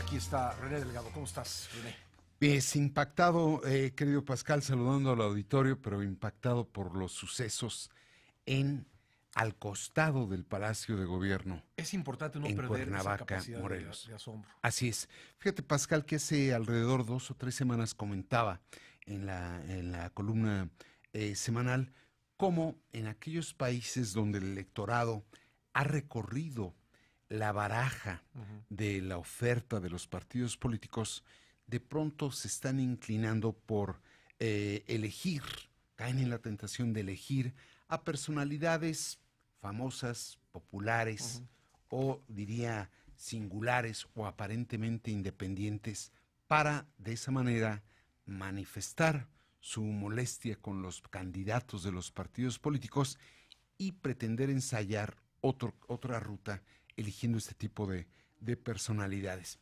aquí está René Delgado. ¿Cómo estás, René? Es pues, impactado, eh, querido Pascal, saludando al auditorio, pero impactado por los sucesos en al costado del Palacio de Gobierno. Es importante no perder esa capacidad Así es. Fíjate, Pascal, que hace alrededor dos o tres semanas comentaba en la, columna eh, semanal cómo en aquellos países donde el electorado ha recorrido la baraja de la oferta de los partidos políticos, de pronto se están inclinando por eh, elegir, caen en la tentación de elegir a personalidades famosas, populares o diría singulares o aparentemente independientes para de esa manera manifestar su molestia con los candidatos de los partidos políticos y pretender ensayar otra ruta eligiendo este tipo de, personalidades.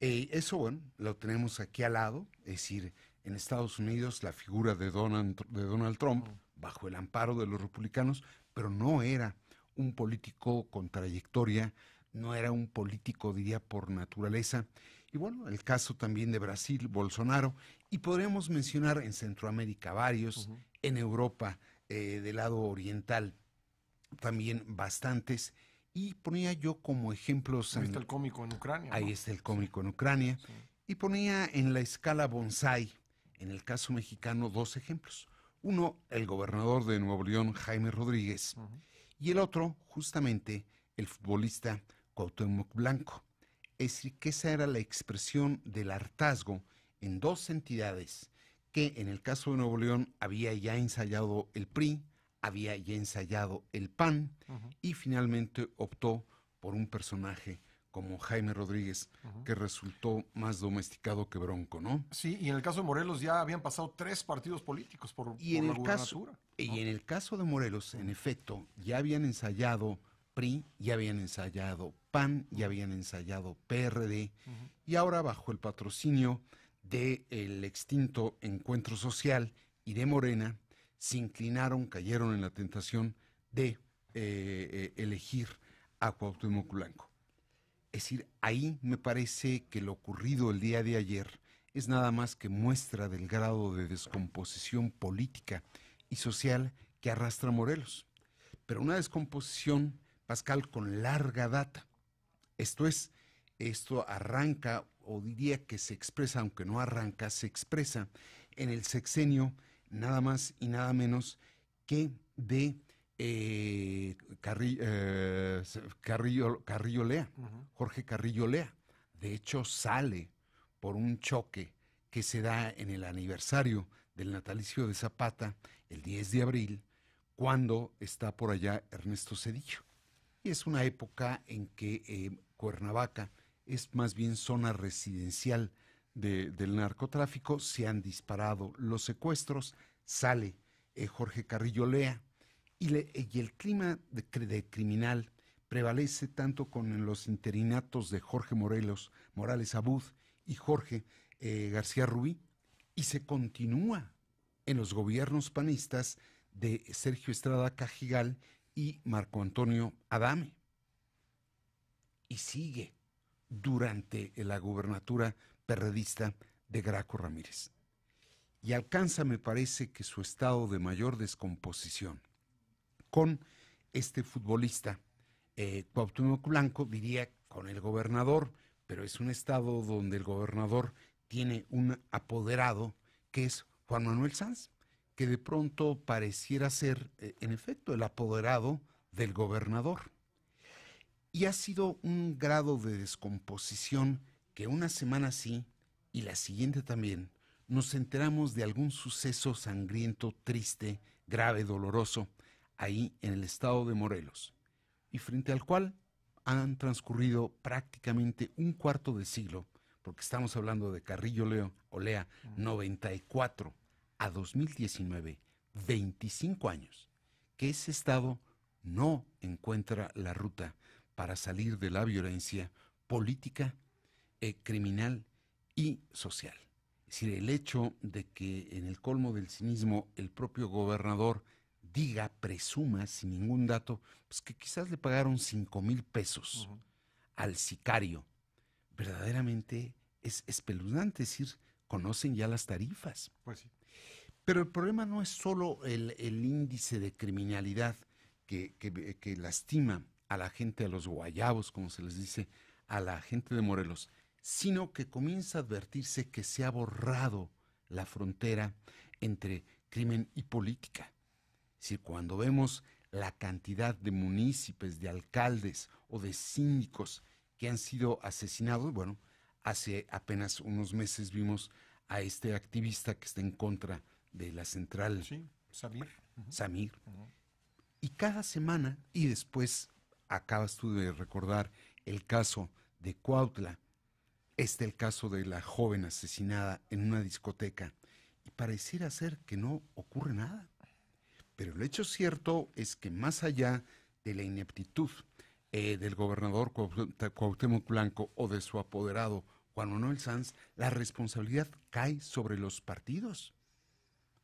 Eh, eso, bueno, lo tenemos aquí al lado, es decir, en Estados Unidos la figura de Donald, de Donald Trump bajo el amparo de los republicanos, pero no era un político con trayectoria, no era un político, diría, por naturaleza. Y bueno, el caso también de Brasil, Bolsonaro, y podríamos mencionar en Centroamérica varios, en Europa, eh, del lado oriental también bastantes. Y ponía yo como ejemplos. Ahí está el cómico en Ucrania. Ahí está el cómico en Ucrania. Y ponía en la escala bonsai, en el caso mexicano, dos ejemplos. Uno, el gobernador de Nuevo León, Jaime Rodríguez. Y el otro, justamente, el futbolista Cuauhtémoc Blanco. Es decir, que esa era la expresión del hartazgo en dos entidades que en el caso de Nuevo León había ya ensayado el PRI, había ya ensayado el pan y finalmente optó por un personaje como Jaime Rodríguez, que resultó más domesticado que Bronco, ¿no? Sí, y en el caso de Morelos ya habían pasado tres partidos políticos por, y en el caso, Y en el caso de Morelos, en efecto, ya habían ensayado PRI, ya habían ensayado PAN, ya habían ensayado PRD, y ahora bajo el patrocinio del el extinto Encuentro Social y de Morena, se inclinaron, cayeron en la tentación de eh, eh, elegir a Cuauhtémoc Blanco. Es decir, ahí me parece que lo ocurrido el día de ayer es nada más que muestra del grado de descomposición política y social que arrastra Morelos. Pero una descomposición, Pascal, con larga data. Esto es, esto arranca, o diría que se expresa, aunque no arranca, se expresa en el sexenio nada más y nada menos que de eh, eh, Carrillo, Lea, Jorge Carrillo Lea. De hecho, sale por un choque que se da en el aniversario del natalicio de Zapata, el 10 de abril, cuando está por allá Ernesto Cedillo. Y es una época en que eh, Cuernavaca es más bien zona residencial del narcotráfico se han disparado los secuestros, sale eh, Jorge Carrillo Lea y, el clima de, criminal prevalece tanto con los interinatos de Jorge Morelos, Morales Abud y Jorge eh, García Rubí y se continúa en los gobiernos panistas de Sergio Estrada Cajigal y Marco Antonio Adame. Y sigue durante la gubernatura perredista de Graco Ramírez. Y alcanza, me parece, que su estado de mayor descomposición con este futbolista, eh, Cuauhtémoc Blanco, diría con el gobernador, pero es un estado donde el gobernador tiene un apoderado que es Juan Manuel Sanz, que de pronto pareciera ser, eh, en efecto, el apoderado del gobernador. Y ha sido un grado de descomposición que una semana así y la siguiente también nos enteramos de algún suceso sangriento, triste, grave, doloroso, ahí en el estado de Morelos, y frente al cual han transcurrido prácticamente un cuarto de siglo, porque estamos hablando de Carrillo Leo, Olea, 94 a 2019, 25 años, que ese estado no encuentra la ruta para salir de la violencia política eh, criminal y social. Es decir, el hecho de que en el colmo del cinismo el propio gobernador diga, presuma, sin ningún dato, pues que quizás le pagaron cinco mil pesos al sicario, verdaderamente es espeluznante. Es decir, conocen ya las tarifas. Pues sí. Pero el problema no es solo el, índice de criminalidad que, lastima a la gente, a los guayabos, como se les dice, a la gente de Morelos sino que comienza a advertirse que se ha borrado la frontera entre crimen y política. Es decir, cuando vemos la cantidad de municipios, de alcaldes o de síndicos que han sido asesinados, bueno, hace apenas unos meses vimos a este activista que está en contra de la central. Samir. Y cada semana, y después acabas tú de recordar el caso de Cuautla, este el caso de la joven asesinada en una discoteca y pareciera ser que no ocurre nada. Pero el hecho cierto es que más allá de la ineptitud eh, del gobernador Cuauhtémoc Blanco o de su apoderado Juan Manuel Sanz, la responsabilidad cae sobre los partidos.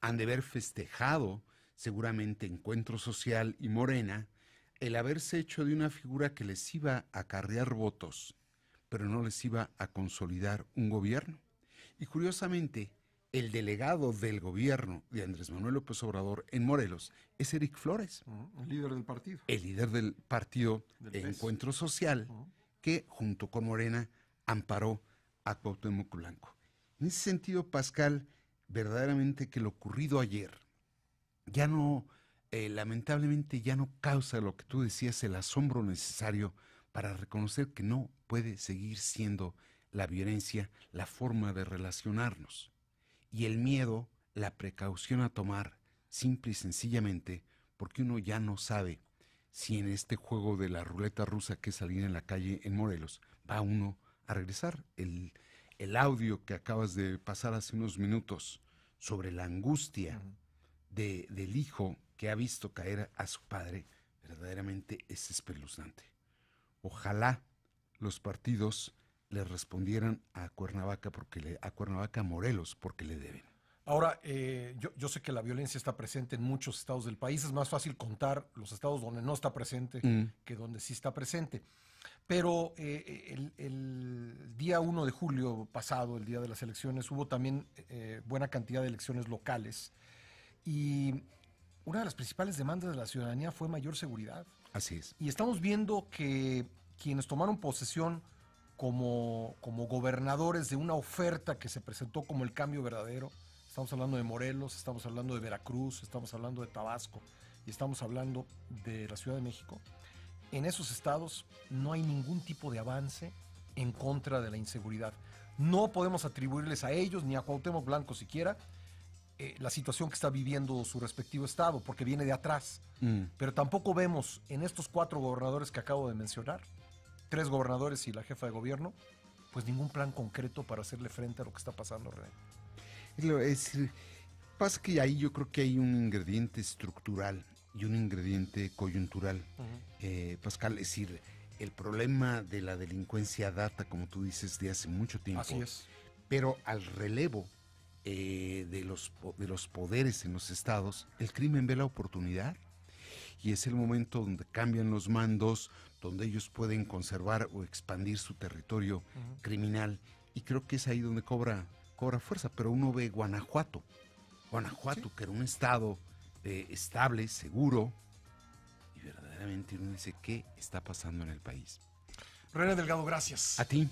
Han de haber festejado seguramente Encuentro Social y Morena el haberse hecho de una figura que les iba a acarrear votos pero no les iba a consolidar un gobierno. Y curiosamente, el delegado del gobierno de Andrés Manuel López Obrador en Morelos es Eric Flores. Ah, el líder del partido. El líder del partido Encuentro Social, ah. que junto con Morena amparó a Cuauhtémoc Blanco. En ese sentido, Pascal, verdaderamente que lo ocurrido ayer ya no, eh, lamentablemente ya no causa lo que tú decías, el asombro necesario para reconocer que no puede seguir siendo la violencia la forma de relacionarnos y el miedo la precaución a tomar simple y sencillamente porque uno ya no sabe si en este juego de la ruleta rusa que es en la calle en Morelos va uno a regresar. El, audio que acabas de pasar hace unos minutos sobre la angustia de, del hijo que ha visto caer a su padre verdaderamente es espeluznante. Ojalá los partidos le respondieran a Cuernavaca porque a Cuernavaca Morelos porque le deben. Ahora, eh, yo, sé que la violencia está presente en muchos estados del país. Es más fácil contar los estados donde no está presente mm. que donde sí está presente. Pero eh, eh, el, día 1 de julio pasado, el día de las elecciones, hubo también buena cantidad de elecciones locales. Y una de las principales demandas de la ciudadanía fue mayor seguridad. Así es. Y estamos viendo que quienes tomaron posesión como, como gobernadores de una oferta que se presentó como el cambio verdadero, estamos hablando de Morelos, estamos hablando de Veracruz, estamos hablando de Tabasco y estamos hablando de la Ciudad de México, en esos estados no hay ningún tipo de avance en contra de la inseguridad. No podemos atribuirles a ellos ni a Cuauhtémoc Blanco siquiera eh, la situación que está viviendo su respectivo estado, porque viene de atrás. Mm. Pero tampoco vemos en estos cuatro gobernadores que acabo de mencionar, tres gobernadores y la jefa de gobierno, pues ningún plan concreto para hacerle frente a lo que está pasando, Es, pasa que ahí yo creo que hay un ingrediente estructural y un ingrediente coyuntural, eh, Pascal, es decir, el problema de la delincuencia data, como tú dices, de hace mucho tiempo. Así es. Pero al relevo eh, de, los, de los poderes en los estados, el crimen ve la oportunidad y es el momento donde cambian los mandos, donde ellos pueden conservar o expandir su territorio criminal. Y creo que es ahí donde cobra, cobra fuerza. Pero uno ve Guanajuato. Guanajuato, que era un estado eh, estable, seguro, y verdaderamente uno dice, ¿qué está pasando en el país? René Delgado, gracias. A ti.